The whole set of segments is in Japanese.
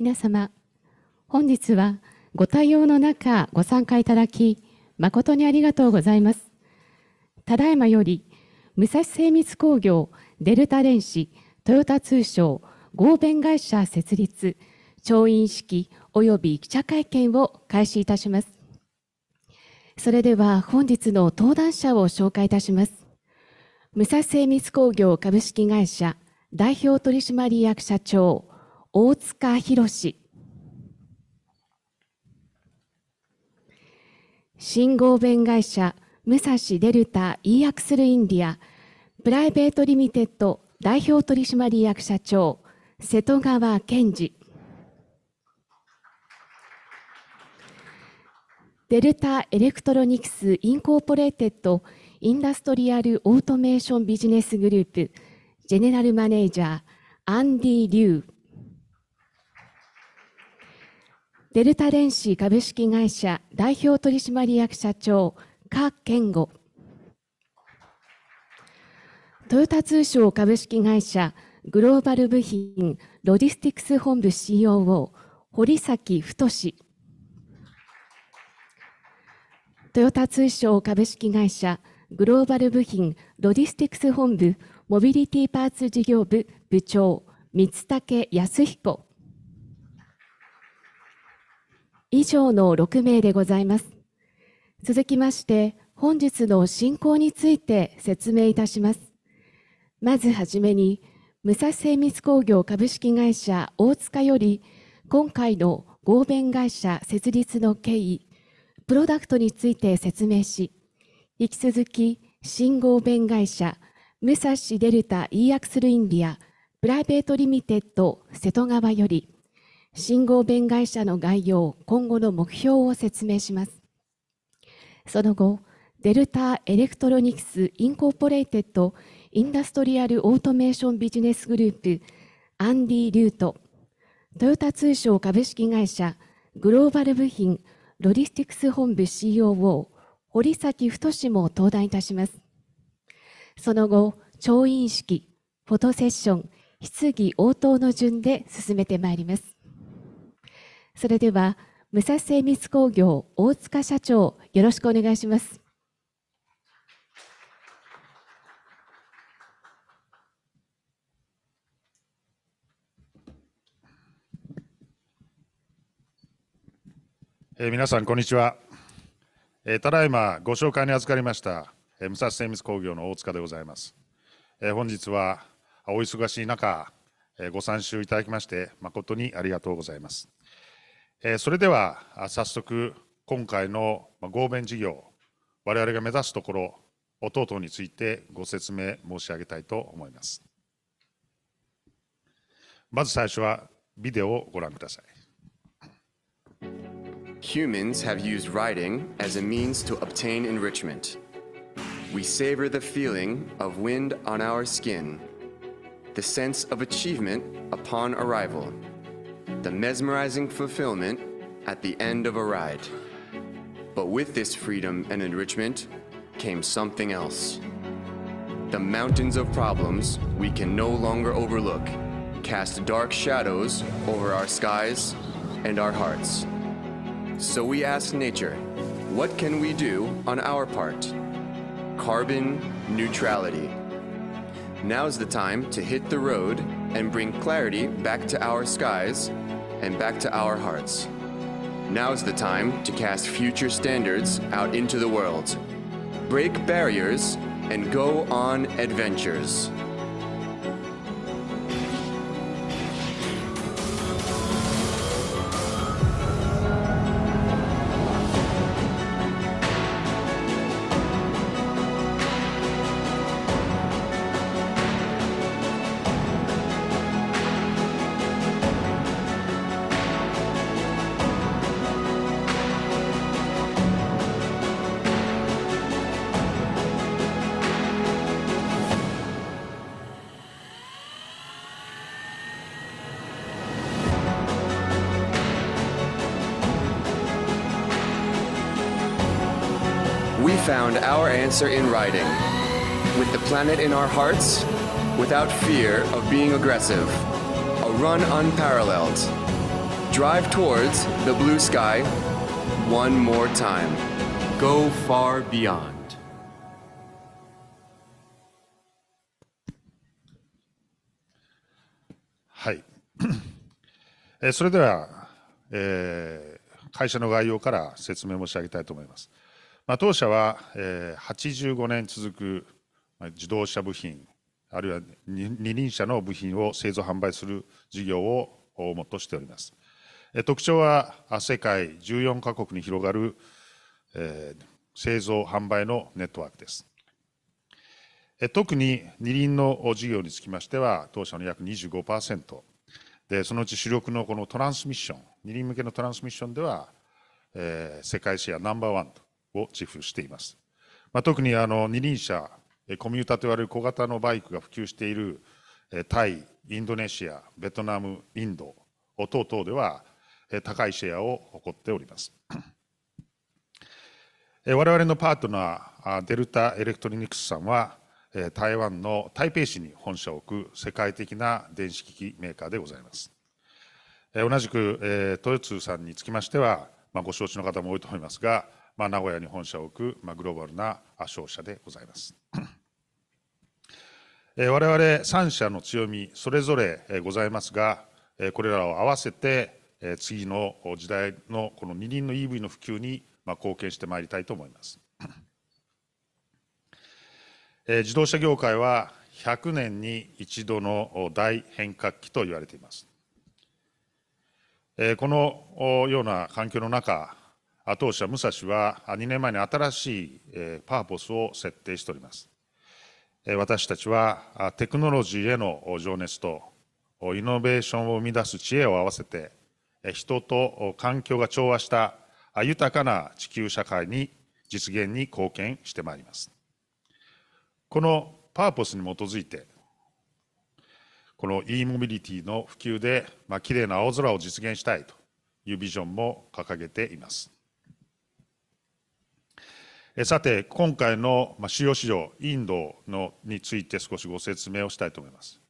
皆様、本日はご対応の中ご参加いただき、誠にありがとうございます。ただいまより、武蔵精密工業デルタ電子トヨタ通商合弁会社設立調印式及び記者会見を開始いたします。それでは本日の登壇者を紹介いたします。武蔵精密工業株式会社代表取締役社長大塚博信号弁会社武蔵デルタ e-Axl インディアプライベートリミテッド代表取締役社長瀬戸川健二デルタエレクトロニクスインコーポレーテッドインダストリアルオートメーションビジネスグループジェネラルマネージャーアンディ・リュウデルタ電子株式会社代表取締役社長、加健吾。トヨタ通商株式会社グローバル部品ロジスティクス本部 COO、堀崎太志。トヨタ通商株式会社グローバル部品ロジスティクス本部モビリティパーツ事業部部長、光武康彦。以上の6名でございます。続きまして、本日の進行について説明いたします。まずはじめに、武蔵精密工業株式会社大塚より、今回の合弁会社設立の経緯、プロダクトについて説明し、引き続き、新合弁会社、武蔵デルタ e アクスルインディア、プライベートリミテッド瀬戸川より、信号弁会社の概要、今後の目標を説明します。その後、デルタ・エレクトロニクス・インコーポレイテッド・インダストリアル・オートメーション・ビジネスグループ、アンディ・リュート、トヨタ通商株式会社、グローバル部品、ロリスティクス本部 COO、堀崎太も登壇いたします。その後、調印式、フォトセッション、質疑応答の順で進めてまいります。それでは、武蔵精密工業大塚社長、よろしくお願いします。えー、皆さん、こんにちは。えー、ただいまご紹介に預かりました、えー、武蔵精密工業の大塚でございます。えー、本日はお忙しい中、えー、ご参集いただきまして、誠にありがとうございます。それでは早速、今回の合弁事業、我々が目指すところ等々についてご説明申し上げたいと思います。まず最初はビデオをご覧ください。Humans have used riding as a means to obtain enrichment. We savor the feeling of wind on our skin, the sense of achievement upon arrival. the mesmerizing fulfillment at the end of a ride. But with this freedom and enrichment came something else. The mountains of problems we can no longer overlook cast dark shadows over our skies and our hearts. So we ask nature, what can we do on our part? Carbon neutrality. Now's the time to hit the road and bring clarity back to our skies and back to our hearts. Now's the time to cast future standards out into the world. Break barriers and go on adventures. our answer in writing, with the planet in our hearts, without fear of being aggressive. A run unparalleled. Drive towards the blue sky one more time. Go far beyond. それでは、えー、会社の概要から説明申し上げたいと思います。当社は85年続く自動車部品、あるいは二輪車の部品を製造・販売する事業を主としております。特徴は世界14カ国に広がる製造・販売のネットワークです。特に二輪の事業につきましては、当社の約25%、そのうち主力のこのトランスミッション、二輪向けのトランスミッションでは世界シェアナンバーワンとを自負しています。まあ、特にあの二輪車、コミュータと言われる小型のバイクが普及しているタイ、インドネシア、ベトナム、インド等々では高いシェアを誇っております。我々のパートナー、デルタエレクトロニクスさんは、台湾の台北市に本社を置く世界的な電子機器メーカーでございます。同じく、豊津さんにつきましては、まあ、ご承知の方も多いと思いますが、まあ、名古屋に本社を置く、まあ、グローバルな商社でございます。我々3社の強み、それぞれございますが、これらを合わせて、次の時代のこの二輪の EV の普及に貢献してまいりたいと思います。自動車業界は100年に一度の大変革期と言われています。このような環境の中、当社武蔵は2年前に新しいパーポスを設定しております。私たちはテクノロジーへの情熱とイノベーションを生み出す知恵を合わせて、人と環境が調和した豊かな地球社会に実現に貢献してまいります。このパーポスに基づいて、この e モビリティの普及で、まあ、綺麗な青空を実現したいというビジョンも掲げています。さて、今回の主要市場、インドのについて少しご説明をしたいと思います。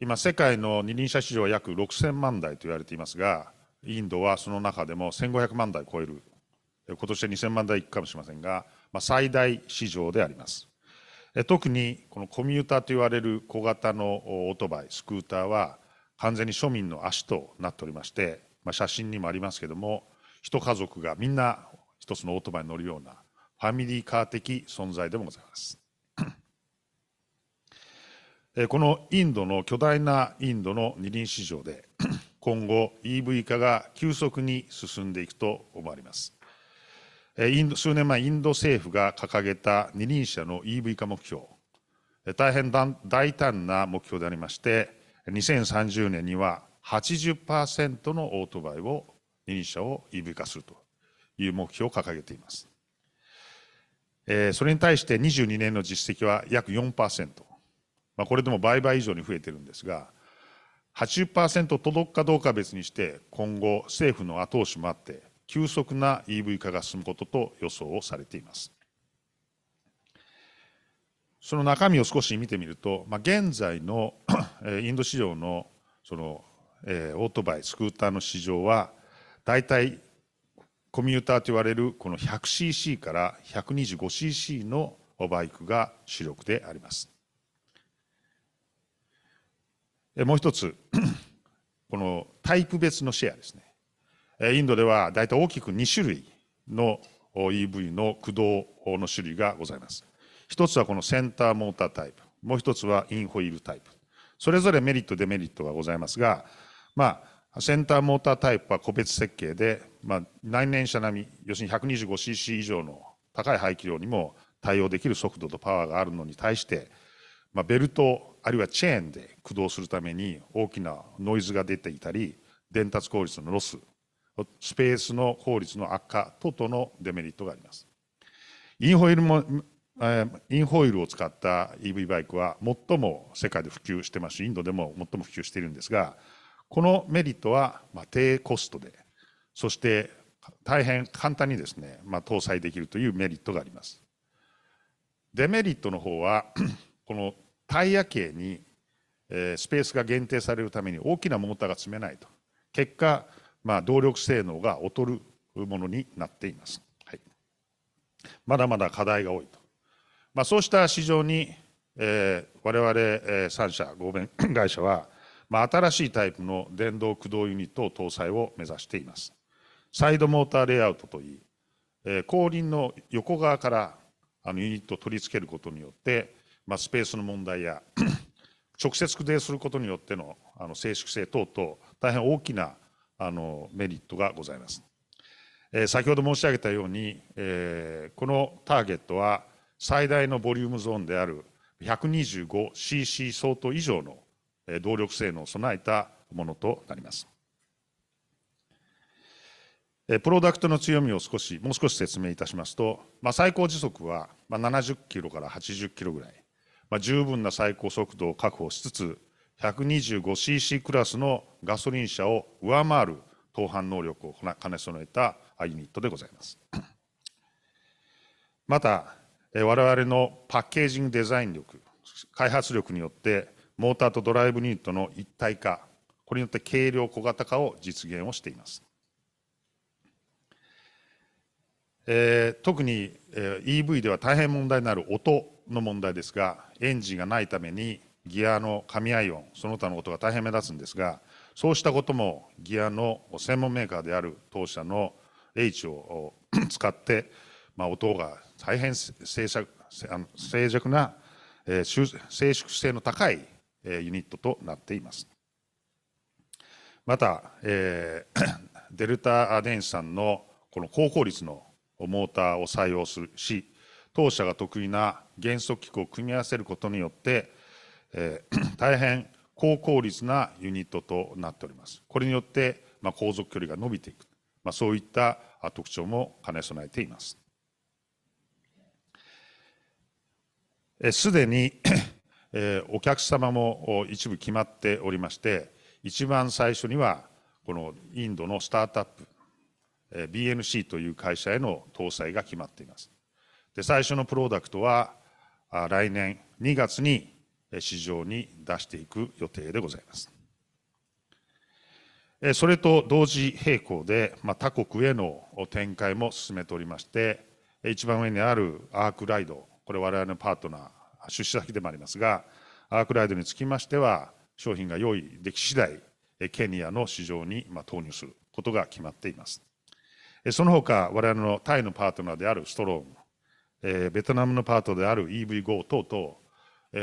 今、世界の二輪車市場は約6000万台と言われていますが、インドはその中でも1500万台を超える、今年は2000万台いくかもしれませんが、ま最大市場であります。特にこのコミューターと言われる小型のオートバイ、スクーターは完全に庶民の足となっておりまして、ま写真にもありますけども、一家族がみんな一つのオートバイに乗るようなファミリーカー的存在でもございます。このインドの巨大なインドの二輪市場で今後 EV 化が急速に進んでいくと思われます。インド数年前、インド政府が掲げた二輪車の EV 化目標、大変大胆な目標でありまして、2030年には80%のオートバイを、二輪車を EV 化するという目標を掲げています。えそれに対して22年の実績は約4%、まあ、これでも倍々以上に増えてるんですが、80%届くかどうか別にして、今後、政府の後押しもあって、急速な EV 化が進むことと予想をされています。その中身を少し見てみると、まあ、現在のインド市場のその、えー、オートバイ、スクーターの市場は、大体コミューターと言われるこの 100cc から 125cc のバイクが主力であります。もう一つ、このタイプ別のシェアですね。インドでは大体大きく2種類の EV の駆動の種類がございます。一つはこのセンターモータータイプ、もう一つはインホイールタイプ。それぞれメリット、デメリットがございますが、まあ、センターモータータイプは個別設計でまあ、内燃車並み要するに 125cc 以上の高い排気量にも対応できる速度とパワーがあるのに対して、まあ、ベルトあるいはチェーンで駆動するために大きなノイズが出ていたり伝達効率のロススペースの効率の悪化等々のデメリットがあります。インホイールもインホイールを使った EV バイクは最も世界で普及してますしインドでも最も普及しているんですがこのメリットは低コストでそして大変簡単にですね、まあ、搭載できるというメリットがあります。デメリットの方は、このタイヤ径にスペースが限定されるために大きなモーターが積めないと。結果、まあ、動力性能が劣るものになっています。はい、まだまだ課題が多いと。まあ、そうした市場に、えー、我々、えー、3社合弁 会社は、まあ、新しいタイプの電動駆動ユニットを搭載を目指しています。サイドモーターレイアウトといい、えー、後輪の横側からあのユニットを取り付けることによって、まあ、スペースの問題や 直接固定することによってのあの静粛性等々大変大きなあのメリットがございます。えー、先ほど申し上げたように、えー、このターゲットは最大のボリュームゾーンである 125cc 相当以上の動力性能を備えたものとなります。プロダクトの強みを少し、もう少し説明いたしますと、まあ、最高時速は70キロから80キロぐらい、まあ、十分な最高速度を確保しつつ、125cc クラスのガソリン車を上回る投販能力を兼ね備えたユニットでございます。また、我々のパッケージングデザイン力、開発力によって、モーターとドライブニットの一体化、これによって軽量小型化を実現をしています。えー、特に、えー、EV では大変問題になる音の問題ですがエンジンがないためにギアの噛み合い音その他の音が大変目立つんですがそうしたこともギアの専門メーカーである当社の H を 使って、まあ、音が大変静寂静寂な、えー、静粛性の高い、えユニットとなっています。また、えー、デルタ電子さんのこの高効率のモーターを採用するし当社が得意な減速機構を組み合わせることによって、えー、大変高効率なユニットとなっておりますこれによって、まあ、航続距離が伸びていく、まあ、そういった特徴も兼ね備えていますすでに、えー、お客様も一部決まっておりまして一番最初にはこのインドのスタートアップ BMC という会社への搭載が決まっています。で最初のプロダクトは来年2月に市場に出していく予定でございます。それと同時並行で、まあ、他国への展開も進めておりまして一番上にあるアークライドこれ我々のパートナー出資先でもありますがアークライドにつきましては商品が用意でき次第ケニアの市場に投入することが決まっています。その他、我々のタイのパートナーであるストローム、えー、ベトナムのパートである EVGO 等々、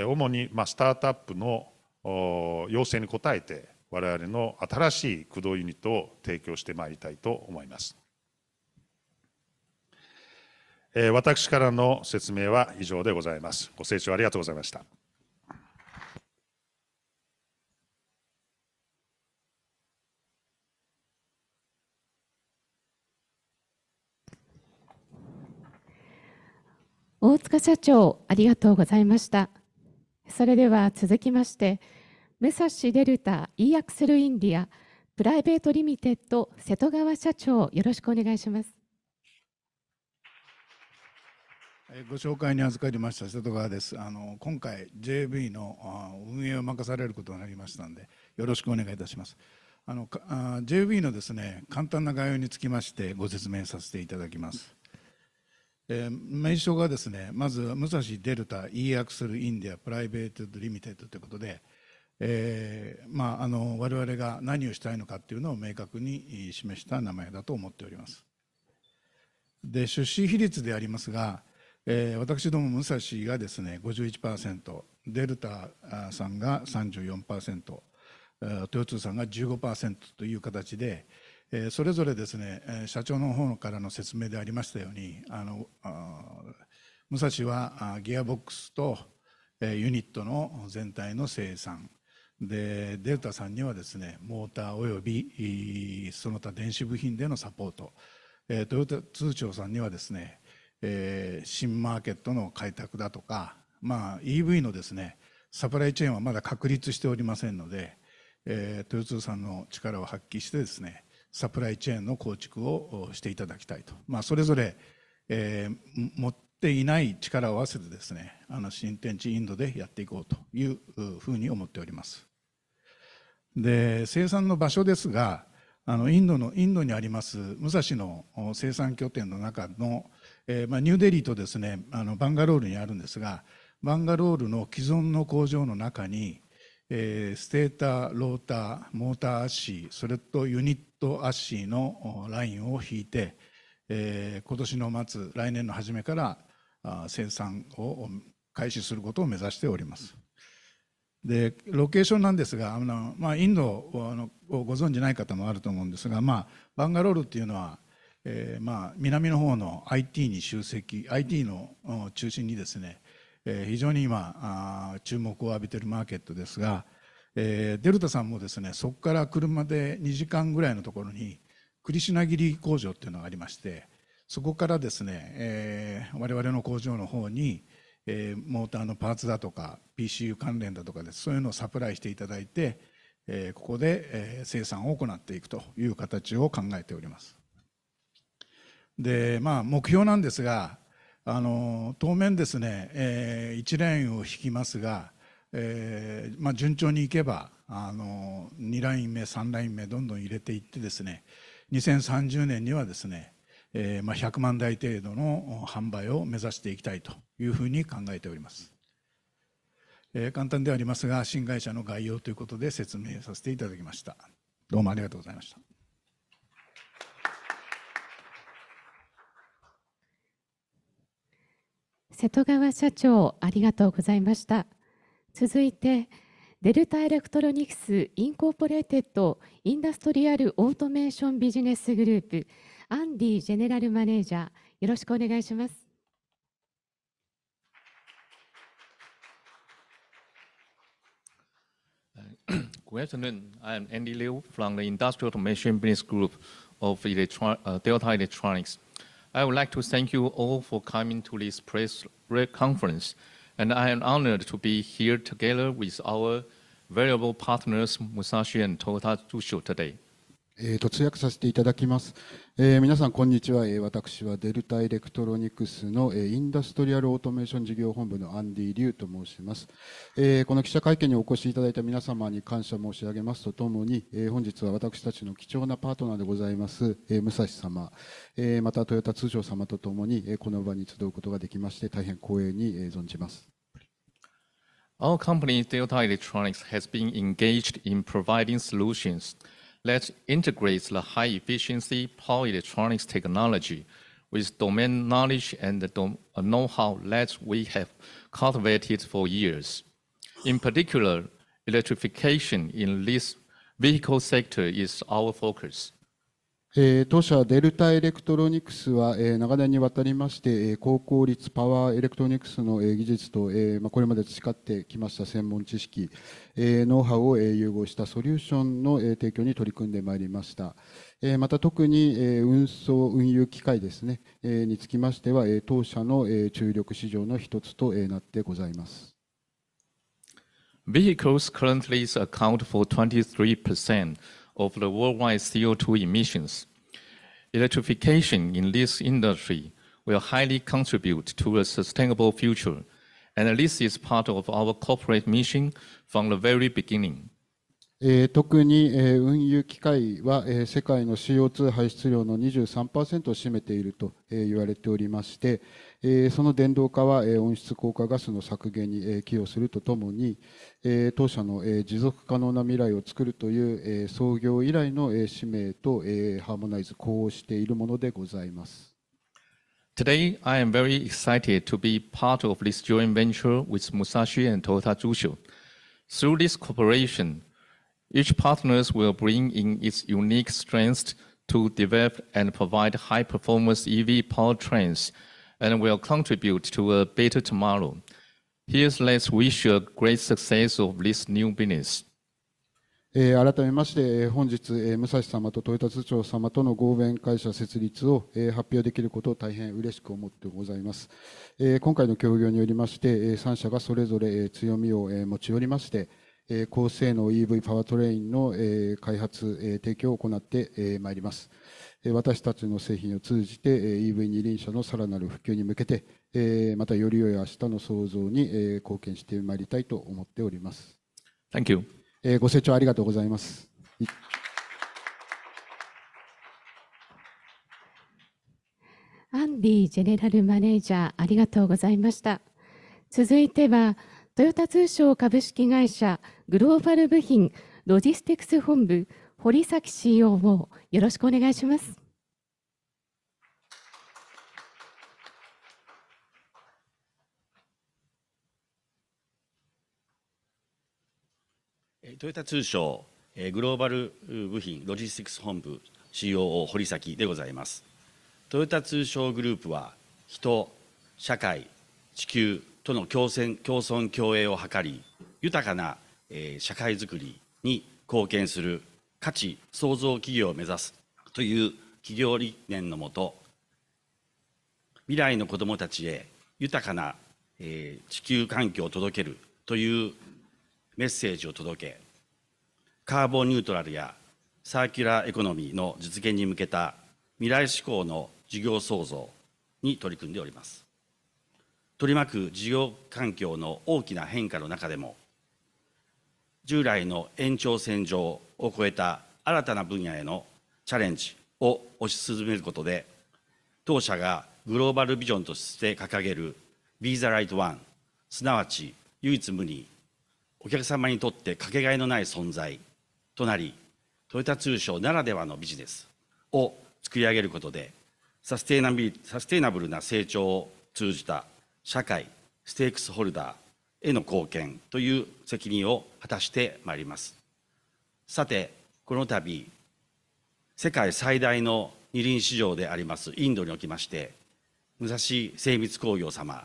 えー、主にまあスタートアップの要請に応えて、我々の新しい駆動ユニットを提供してまいりたいと思います。えー、私からの説明は以上でございます。ご清聴ありがとうございました。大塚社長、ありがとうございました。それでは続きまして、武蔵デルタ e アクセルインディアプライベートリミテッド瀬戸川社長、よろしくお願いします。ご紹介に預かりました瀬戸川です。あの今回 JB の運営を任されることになりましたので、よろしくお願いいたします。あのあ JB のですね簡単な概要につきましてご説明させていただきます。名称がですねまず武蔵デルタ e アクセルインディアプライベートリミテッドということで、えーまあ、あの我々が何をしたいのかっていうのを明確に示した名前だと思っております。で出資比率でありますが、えー、私ども武蔵がですね51%デルタさんが34%、ー、豊通さんが15%という形で、えそれぞれですね、社長の方からの説明でありましたように、あの武蔵はギアボックスとユニットの全体の生産、でデルタさんにはですねモーターおよびその他電子部品でのサポート、えー、トヨタ通商さんにはですね、え新マーケットの開拓だとか、まあ、EV のですねサプライチェーンはまだ確立しておりませんので、えー、トヨタさんの力を発揮してですねサプライチェーンの構築をしていただきたいと、まあ、それぞれ、えー、持っていない力を合わせてですねあの新天地インドでやっていこうというふうに思っておりますで生産の場所ですがあのインドのインドにあります武蔵の生産拠点の中の、えー、まあ、ニューデリーとですねあのバンガロールにあるんですがバンガロールの既存の工場の中に、えー、ステーターローターモーターシーそれとユニットとアッシーのラインを引いて、えー、今年の末来年の初めからあ生産を開始することを目指しております。でロケーションなんですがあの、まあ、インドをご存じない方もあると思うんですが、まあ、バンガロールっていうのは、えーまあ、南の方の IT に集積 IT の中心にですね、えー、非常に今あ注目を浴びているマーケットですが、えー、デルタさんもですねそこから車で2時間ぐらいのところにクリシナギリ工場っていうのがありましてそこからですね、えー、我々の工場の方に、えー、モーターのパーツだとか PCU 関連だとかですそういうのをサプライしていただいて、えー、ここで、えー、生産を行っていくという形を考えております。でまあ目標なんですがあの当面ですね、えー、1レーンを引きますがえーまあ、順調にいけばあの2ライン目3ライン目どんどん入れていってですね2030年にはですね、えーまあ、100万台程度の販売を目指していきたいというふうに考えております、えー、簡単ではありますが新会社の概要ということで説明させていただきましたどうもありがとうございました瀬戸川社長ありがとうございました。続いてデルタエレクトロニクスインコーポレーテッドインダストリアルオートメーションビジネスグループアンディジェネラルマネージャーよろしくお願いします。Good afternoon. I am Andy Liu from the Industrial Automation Business Group of Electro uh, Delta Electronics. I would like to thank you all for coming to this press conference. and I am honored to be here together with our valuable partners Musashi and Toyota Tsusho today. えーと、通訳させていただきます、えー、皆さんこんにちは、えー、私はデルタエレクトロニクスの、えー、インダストリアルオートメーション事業本部のアンディ・リュウと申します、えこの記者会見にお越しいただいた皆様に感謝申し上げますとともに、え本日は私たちの貴重なパートナーでございます、え武蔵様、えまた豊田通商様とともに、えこの場に集うことができまして大変光栄に、え存じます Our company, Delta Electronics, has been engaged in providing solutions that integrates the high-efficiency power electronics technology with domain knowledge and the uh, know-how that we have cultivated for years. In particular, electrification in this vehicle sector is our focus. えー、当社デルタエレクトロニクスは、えー、長年にわたりまして、えー、高効率パワーエレクトロニクスの、えー、技術と、えーまあ、これまで培ってきました専門知識、えー、ノウハウを、えー、融合したソリューションの、えー、提供に取り組んでまいりました。えー、また特に、えー、運送、運輸機械ですね、えー、につきましては、えー、当社の、えー、注力市場の一つと、えー、なってございます。Vehicles currently account for 23% of the worldwide CO2 emissions. Electrification in this industry will highly contribute to a sustainable future, and this is part of our corporate mission from the very beginning. え特に、え運輸機械は、え世界の CO2 排出量の23%を占めていると、え言われておりまして、えその電動化は、え温室効果ガスの削減に、え寄与するとともに、え当社の、え持続可能な未来を作るという、え創業以来の、え使命と、えハーモナイズ呼応しているものでございます。Today, I am very excited to be part of this joint venture with Musashi and Toyota z u s h u Through this cooperation, Each partner will bring in its unique strengths to develop and provide high-performance EV powertrains and will contribute to a better tomorrow. Here's let's wish a great success of this new business. えー、改めまして、えー、本日、えー、武蔵様と豊田津町様との合弁会社設立を、えー、発表できることを大変嬉しく思ってございます。えー、今回の協業によりまして、えー、3社がそれぞれ、えー、強みを、えー、持ち寄りまして、えー、高性能 EV パワートレインの、えー、開発、えー、提供を行って、えー、まいります。私たちの製品を通じて EV 二輪車のさらなる普及に向けて、えー、またより良い明日の創造に、えー、貢献してまいりたいと思っております。Thank you. えご清聴ありがとうございます。アンディジェネラルマネージャーありがとうございました。続いてはトヨタ通商株式会社グローバル部品ロジスティクス本部堀崎 c o をよろしくお願いします。トヨタ通商グローバル部品ロジスティクス本部 COO 堀崎でございます。トヨタ通商グループは人、社会、地球、との共戦共存共栄を図り豊かな、えー、社会づくりに貢献する価値創造企業を目指すという企業理念のもと未来の子どもたちへ豊かな、えー、地球環境を届けるというメッセージを届けカーボンニュートラルやサーキュラーエコノミーの実現に向けた未来志向の事業創造に取り組んでおります。取り巻く事業環境の大きな変化の中でも、従来の延長線上を超えた新たな分野へのチャレンジを推し進めることで、当社がグローバルビジョンとして掲げる Be the Right One、すなわち唯一無二、お客様にとってかけがえのない存在となり、トヨタ通商ならではのビジネスを作り上げることで、サステイナブルな成長を通じた社会、ステークスホルダーへの貢献という責任を果たしてまいります。さて、この度、世界最大の二輪市場でありますインドにおきまして、武蔵精密工業様、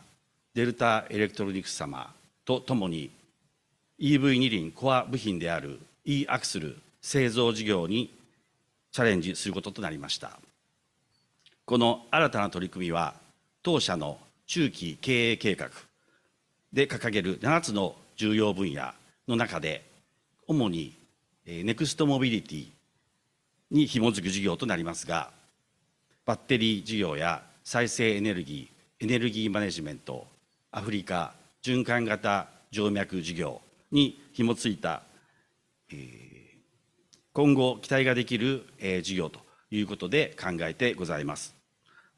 デルタエレクトロニクス様とともに、EV 二輪コア部品である e アクスル製造事業にチャレンジすることとなりました。この新たな取り組みは、当社の中期経営計画で掲げる7つの重要分野の中で、主にネクストモビリティに紐づく事業となりますが、バッテリー事業や再生エネルギー、エネルギーマネジメント、アフリカ循環型静脈事業に紐付いた、え今後期待ができる、え事業ということで考えてございます。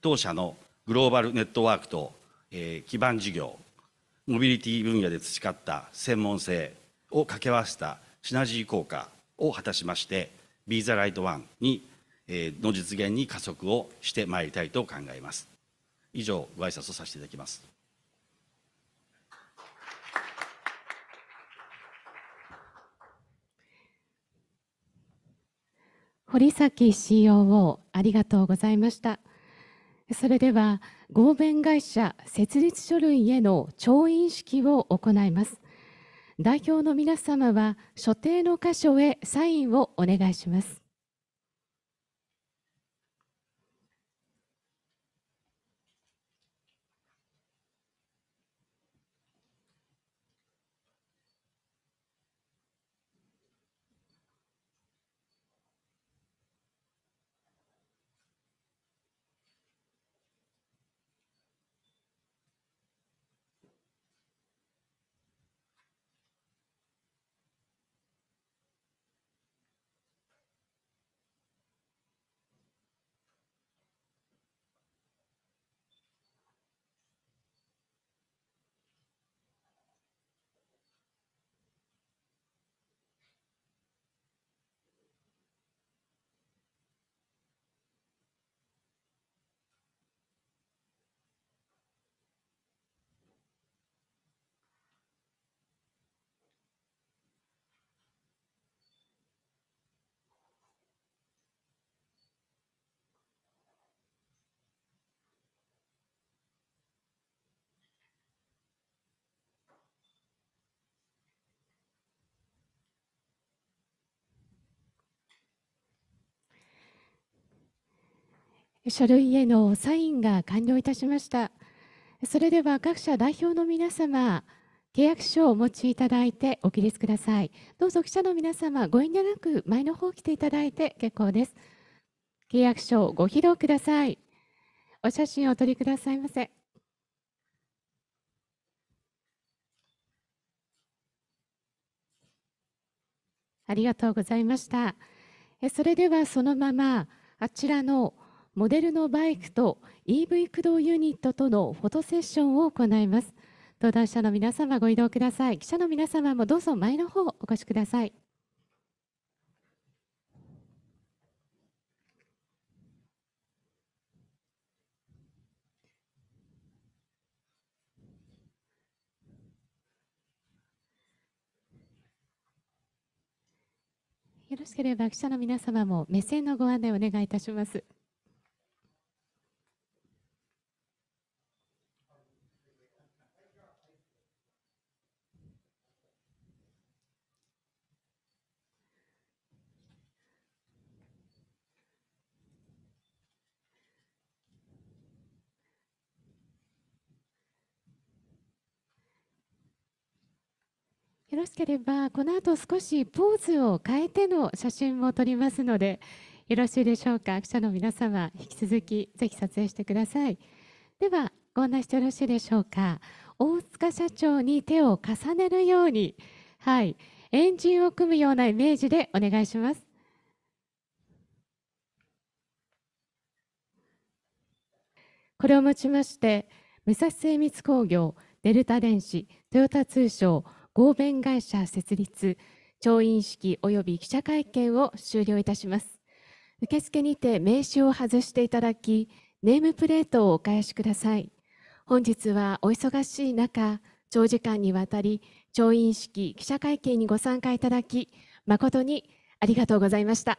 当社のグローバルネットワークとえー、基盤事業モビリティ分野で培った専門性を掛け合わせたシナジー効果を果たしましてビ e the r i g に、えー、の実現に加速をしてまいりたいと考えます以上ご挨拶をさせていただきます堀崎 COO ありがとうございました。それでは合弁会社設立書類への調印式を行います代表の皆様は所定の箇所へサインをお願いします書類へのサインが完了いたしました。それでは各社代表の皆様、契約書をお持ちいただいてお起立ください。どうぞ記者の皆様、ご遠慮なく前の方来ていただいて結構です。契約書をご披露ください。お写真をお取りくださいませ。ありがとうございました。それではそのままあちらのモデルのバイクと EV 駆動ユニットとのフォトセッションを行います登壇者の皆様ご移動ください記者の皆様もどうぞ前の方お越しくださいよろしければ記者の皆様も目線のご案内お願いいたします。よろしければこの後少しポーズを変えての写真も撮りますのでよろしいでしょうか記者の皆様引き続きぜひ撮影してくださいではご案内してよろしいでしょうか大塚社長に手を重ねるようにはい円陣を組むようなイメージでお願いしますこれをもちまして武蔵精密工業デルタ電子トヨタ通商合弁会社設立、調印式及び記者会見を終了いたします。受付にて名刺を外していただき、ネームプレートをお返しください。本日はお忙しい中、長時間にわたり、調印式記者会見にご参加いただき、誠にありがとうございました。